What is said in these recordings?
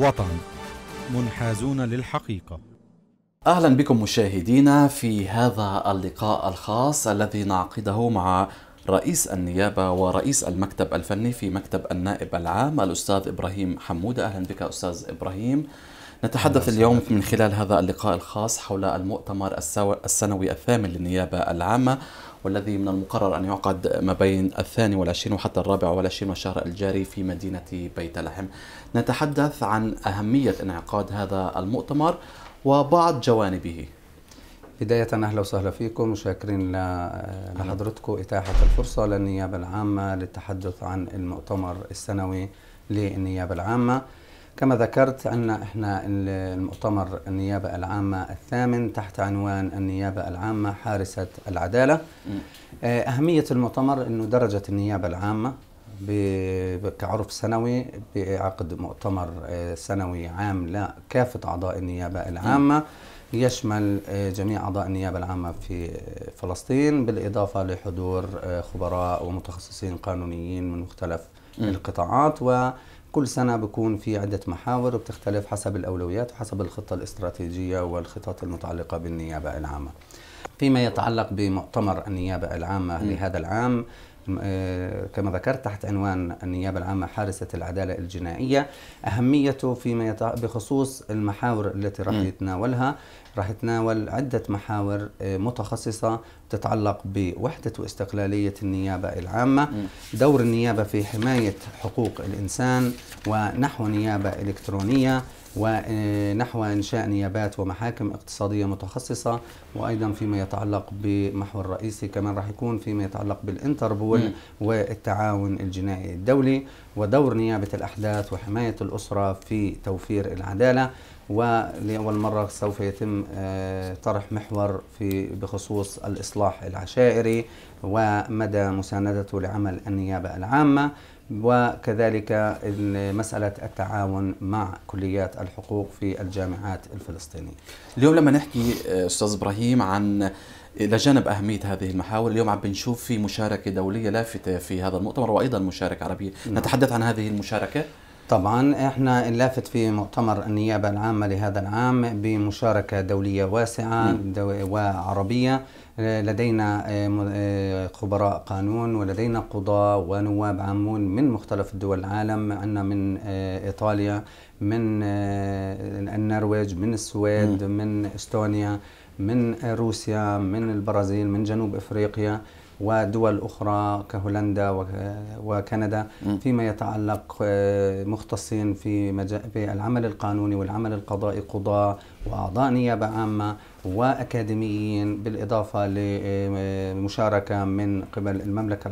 وطن منحازون للحقيقة أهلا بكم مشاهدينا في هذا اللقاء الخاص الذي نعقده مع رئيس النيابة ورئيس المكتب الفني في مكتب النائب العام الأستاذ إبراهيم حمودة أهلا بك أستاذ إبراهيم نتحدث اليوم من خلال هذا اللقاء الخاص حول المؤتمر السنوي الثامن للنيابة العامة والذي من المقرر أن يعقد ما بين الثاني والعشرين وحتى الرابع والعشرين والشهر الشهر الجاري في مدينة بيت لحم نتحدث عن أهمية انعقاد هذا المؤتمر وبعض جوانبه بداية أهلا وسهلا فيكم وشاكرين لحضرتكم إتاحة الفرصة للنيابة العامة للتحدث عن المؤتمر السنوي للنيابة العامة كما ذكرت عندنا احنا المؤتمر النيابه العامه الثامن تحت عنوان النيابه العامه حارسه العداله. آه، اهميه المؤتمر انه درجة النيابه العامه كعرف سنوي بعقد مؤتمر آه، سنوي عام لكافه اعضاء النيابه العامه. يشمل آه، جميع أعضاء النيابة العامة في فلسطين بالإضافة لحضور خبراء ومتخصصين قانونيين من مختلف القطاعات و كل سنة بكون في عدة محاور بتختلف حسب الأولويات وحسب الخطة الاستراتيجية والخطط المتعلقة بالنيابة العامة فيما يتعلق بمؤتمر النيابة العامة م. لهذا العام آه، كما ذكرت تحت عنوان النيابة العامة حارسة العدالة الجنائية أهميته فيما يط... بخصوص المحاور التي راح يتناولها راح يتناول عدة محاور آه، متخصصة تتعلق بوحدة واستقلالية النيابة العامة دور النيابة في حماية حقوق الإنسان ونحو نيابة إلكترونية ونحو إنشاء نيابات ومحاكم اقتصادية متخصصة وأيضا فيما يتعلق بمحور رئيسي كمان راح يكون فيما يتعلق بالإنتربول والتعاون الجنائي الدولي ودور نيابة الأحداث وحماية الأسرة في توفير العدالة ولأول مرة سوف يتم آه، طرح محور في بخصوص الإصلاح العشائري ومدى مساندته لعمل النيابة العامة وكذلك مسألة التعاون مع كليات الحقوق في الجامعات الفلسطينية اليوم لما نحكي آه، أستاذ إبراهيم عن إلى جانب أهمية هذه المحاور اليوم عم بنشوف في مشاركة دولية لافتة في هذا المؤتمر وأيضا مشاركة عربية نعم. نتحدث عن هذه المشاركة طبعا احنا اللافت في مؤتمر النيابه العامه لهذا العام بمشاركه دوليه واسعه دو وعربيه لدينا آه، آه، خبراء قانون ولدينا قضاة ونواب عامون من مختلف دول العالم عندنا من آه، إيطاليا من النرويج من السويد من إستونيا من روسيا من البرازيل من جنوب إفريقيا ودول أخرى كهولندا وكندا فيما يتعلق آه، مختصين في, مجال في العمل القانوني والعمل القضائي قضاة وأعضاء نيابة عامة وأكاديميين بالإضافة لمشاركة آه، من قبل المملكة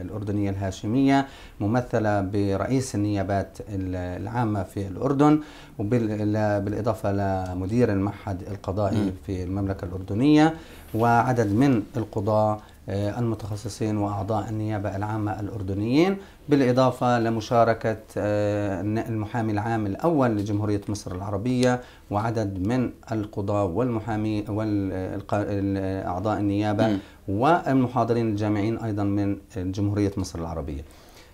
الأردنية الهاشمية ممثلة برئيس النيابات العامة في الأردن وبالإضافة لمدير المعهد القضائي في المملكة الأردنية وعدد من القضاة آه، المتخصصين وأعضاء النيابة العامة الأردنيين بالإضافة لمشاركة آه، المحامي العام الأول لجمهورية مصر العربية وعدد من القضاة والمحامي والأعضاء النيابة م. والمحاضرين الجامعين أيضا من جمهورية مصر العربية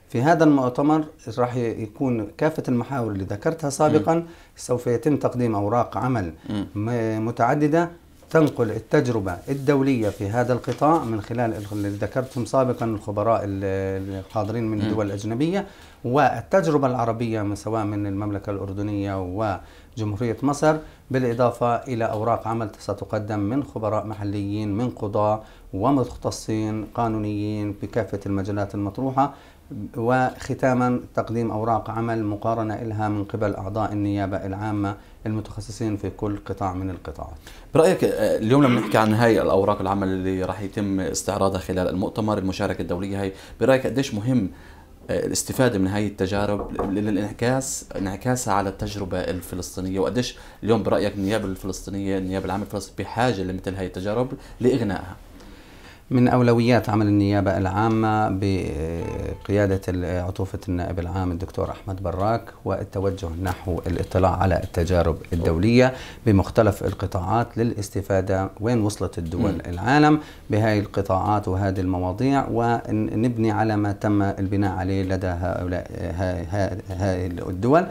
في هذا المؤتمر راح يكون كافة المحاور اللي ذكرتها سابقا م. سوف يتم تقديم أوراق عمل م. متعددة تنقل التجربة الدولية في هذا القطاع من خلال اللي ذكرتهم سابقا الخبراء الحاضرين من الدول الأجنبية والتجربة العربية من سواء من المملكة الأردنية وجمهورية مصر بالإضافة إلى أوراق عمل ستقدم من خبراء محليين من قضاة ومختصين قانونيين بكافة المجالات المطروحة وختاما تقديم أوراق عمل مقارنة إلها من قبل أعضاء النيابة العامة المتخصصين في كل قطاع من القطاعات برأيك آه، اليوم لما نحكي عن هاي الأوراق العمل اللي راح يتم استعراضها خلال المؤتمر المشاركة الدولية هاي برأيك قديش مهم آه، الاستفادة من هاي التجارب للانعكاس انعكاسها على التجربة الفلسطينية وقديش اليوم برأيك النيابة الفلسطينية النيابة العامة الفلسطينية بحاجة لمثل هاي التجارب لإغنائها من أولويات عمل النيابة العامة بقيادة عطوفة النائب العام الدكتور أحمد براك والتوجه نحو الاطلاع على التجارب الدولية بمختلف القطاعات للاستفادة وين وصلت الدول م. العالم بهذه القطاعات وهذه المواضيع ونبني على ما تم البناء عليه لدى هؤلاء هذه الدول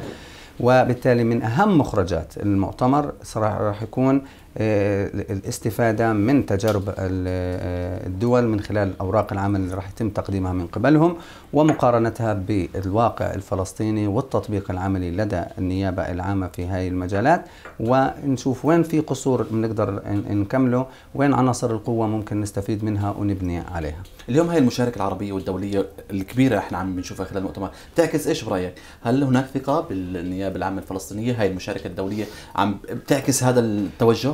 وبالتالي من أهم مخرجات المؤتمر راح يكون آه، الاستفادة من تجارب آه، الدول من خلال أوراق العمل اللي راح يتم تقديمها من قبلهم ومقارنتها بالواقع الفلسطيني والتطبيق العملي لدى النيابة العامة في هذه المجالات ونشوف وين في قصور نقدر نكمله وين عناصر القوة ممكن نستفيد منها ونبني عليها اليوم هاي المشاركة العربية والدولية الكبيرة احنا عم بنشوفها خلال المؤتمر تعكس ايش برأيك؟ هل هناك ثقة بالنيابة العامة الفلسطينية؟ هاي المشاركة الدولية عم بتعكس هذا التوجه؟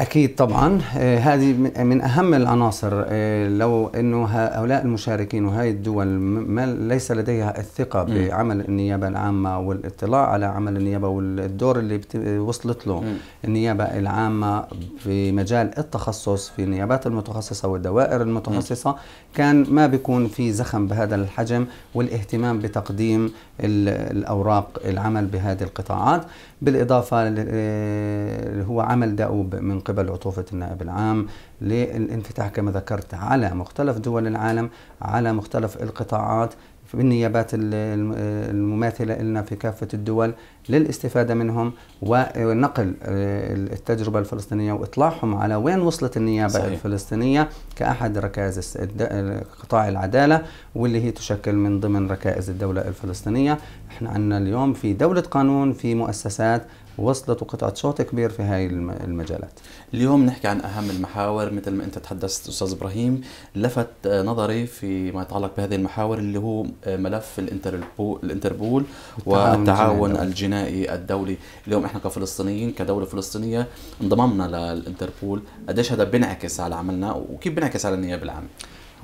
أكيد طبعا آه، هذه من أهم العناصر آه، لو أنه هؤلاء المشاركين وهذه الدول ما ليس لديها الثقة بعمل النيابة العامة والاطلاع على عمل النيابة والدور اللي وصلت له النيابة العامة في مجال التخصص في النيابات المتخصصة والدوائر المتخصصة كان ما بيكون في زخم بهذا الحجم والاهتمام بتقديم الأوراق العمل بهذه القطاعات بالإضافة آه، هو عمل دؤوب من قبل عطوفة النائب العام للانفتاح كما ذكرت على مختلف دول العالم على مختلف القطاعات بالنيابات المماثلة لنا في كافة الدول للاستفادة منهم ونقل آه، التجربة الفلسطينية وإطلاعهم على وين وصلت النيابة صحيح. الفلسطينية كأحد ركائز آه، قطاع العدالة واللي هي تشكل من ضمن ركائز الدولة الفلسطينية احنا عندنا اليوم في دولة قانون في مؤسسات وصلت وقطعت شوط كبير في هاي المجالات اليوم نحكي عن أهم المحاور مثل ما أنت تحدثت أستاذ إبراهيم لفت نظري فيما يتعلق بهذه المحاور اللي هو آه، ملف الانتربول, الانتربول والتعاون الجنائي الدولي اليوم إحنا كفلسطينيين كدولة فلسطينية انضممنا للانتربول قديش هذا بينعكس على عملنا وكيف بينعكس على النيابة العامة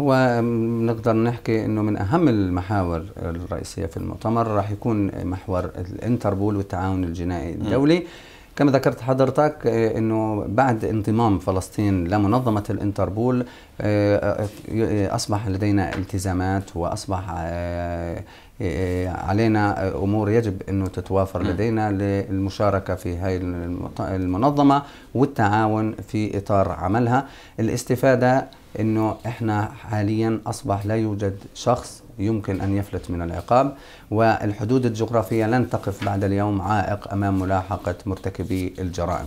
هو نقدر نحكي انه من اهم المحاور الرئيسيه في المؤتمر راح يكون محور الانتربول والتعاون الجنائي الدولي م. كما ذكرت حضرتك آه، انه بعد انضمام فلسطين لمنظمه الانتربول آه، آه، اصبح لدينا التزامات واصبح علينا امور يجب انه تتوافر لدينا للمشاركه في هذه المنظمه والتعاون في اطار عملها الاستفاده انه احنا حاليا اصبح لا يوجد شخص يمكن ان يفلت من العقاب والحدود الجغرافيه لن تقف بعد اليوم عائق امام ملاحقه مرتكبي الجرائم.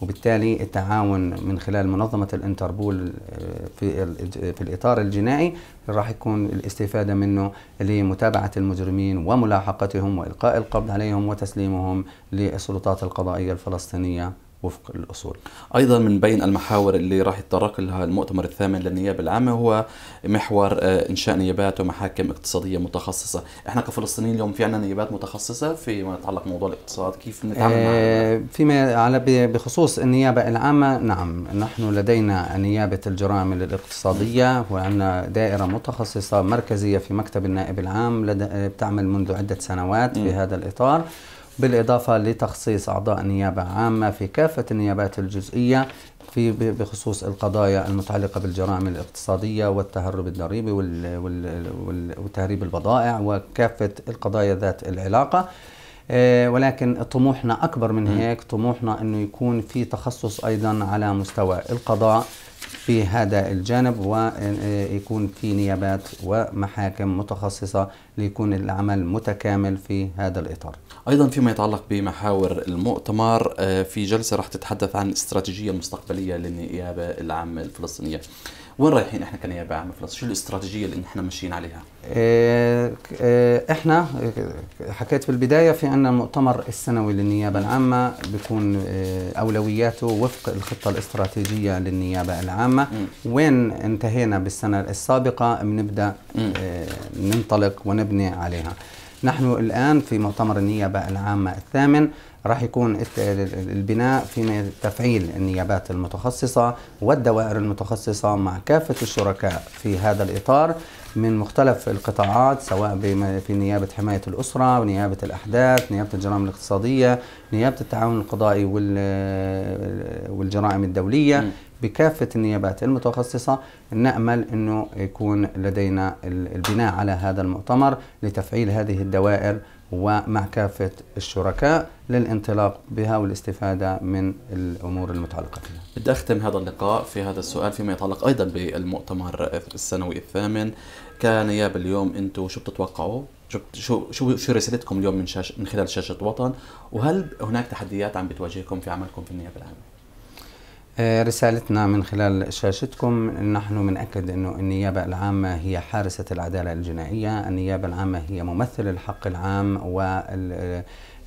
وبالتالي التعاون من خلال منظمة الانتربول آه، في في الإطار الجنائي راح يكون الاستفادة منه لمتابعة المجرمين وملاحقتهم وإلقاء القبض عليهم وتسليمهم للسلطات القضائية الفلسطينية وفق الاصول. ايضا من بين المحاور اللي راح يتطرق لها المؤتمر الثامن للنيابه العامه هو محور آه، انشاء نيابات ومحاكم اقتصاديه متخصصه، احنا كفلسطينيين اليوم في عندنا نيابات متخصصه فيما يتعلق بموضوع الاقتصاد، كيف نتعامل آه معها؟ فيما على بخصوص النيابه العامه نعم نحن لدينا نيابه الجرائم الاقتصاديه وعندنا دائره متخصصه مركزيه في مكتب النائب العام لدى بتعمل منذ عده سنوات م. في هذا الاطار. بالإضافة لتخصيص أعضاء نيابة عامة في كافة النيابات الجزئية في بخصوص القضايا المتعلقة بالجرائم الاقتصادية والتهرب الضريبي وتهريب البضائع وكافة القضايا ذات العلاقة آه، ولكن طموحنا أكبر من هيك طموحنا أنه يكون في تخصص أيضا على مستوى القضاء في هذا الجانب ويكون آه، في نيابات ومحاكم متخصصة ليكون العمل متكامل في هذا الإطار أيضا فيما يتعلق بمحاور المؤتمر آه، في جلسة راح تتحدث عن الاستراتيجية المستقبلية للنيابة العامة الفلسطينية وين رايحين احنا كنيابة عامة فلسطين شو الاستراتيجية اللي احنا ماشيين عليها آه، احنا آه، حكيت في البدايه في عندنا المؤتمر السنوي للنيابه العامه بيكون آه، اولوياته وفق الخطه الاستراتيجيه للنيابه العامه وين انتهينا بالسنه السابقه بنبدا ننطلق ونبني عليها نحن الان في مؤتمر النيابه العامه الثامن راح يكون البناء في تفعيل النيابات المتخصصة والدوائر المتخصصة مع كافة الشركاء في هذا الإطار من مختلف القطاعات سواء في نيابة حماية الأسرة ونيابة الأحداث نيابة الجرائم الاقتصادية نيابة التعاون القضائي والجرائم الدولية بكافة النيابات المتخصصة نأمل أنه يكون لدينا البناء على هذا المؤتمر لتفعيل هذه الدوائر ومع كافة الشركاء للانطلاق بها والاستفادة من الأمور المتعلقة فيها بدي أختم هذا اللقاء في هذا السؤال فيما يتعلق أيضا بالمؤتمر السنوي الثامن كنيابة اليوم أنتم شو بتتوقعوا شو شو شو رسالتكم اليوم من شاش من خلال شاشه وطن وهل هناك تحديات عم بتواجهكم في عملكم في النيابه العامه؟ آه، رسالتنا من خلال شاشتكم نحن بنأكد أنه النيابة العامة هي حارسة العدالة الجنائية النيابة العامة هي ممثل الحق العام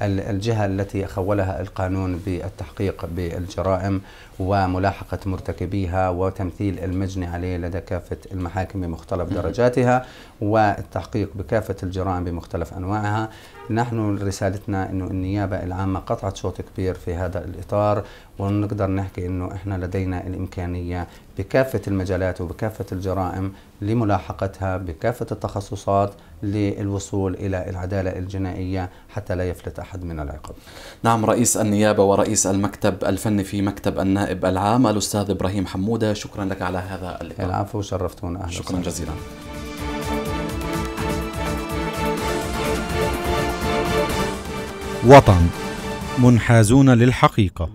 الجهة التي خولها القانون بالتحقيق بالجرائم وملاحقة مرتكبيها وتمثيل المجني عليه لدى كافة المحاكم بمختلف درجاتها والتحقيق بكافة الجرائم بمختلف أنواعها نحن رسالتنا أنه النيابة العامة قطعت شوط كبير في هذا الإطار ونقدر نحكي أنه إحنا لدينا الإمكانية بكافة المجالات وبكافة الجرائم لملاحقتها بكافة التخصصات للوصول إلى العدالة الجنائية حتى لا يفلت أحد من العقاب نعم رئيس النيابة ورئيس المكتب الفني في مكتب النائب العام الأستاذ إبراهيم حمودة شكرا لك على هذا اللقاء العفو شرفتونا أهلا شكرا جزيلا وطن منحازون للحقيقة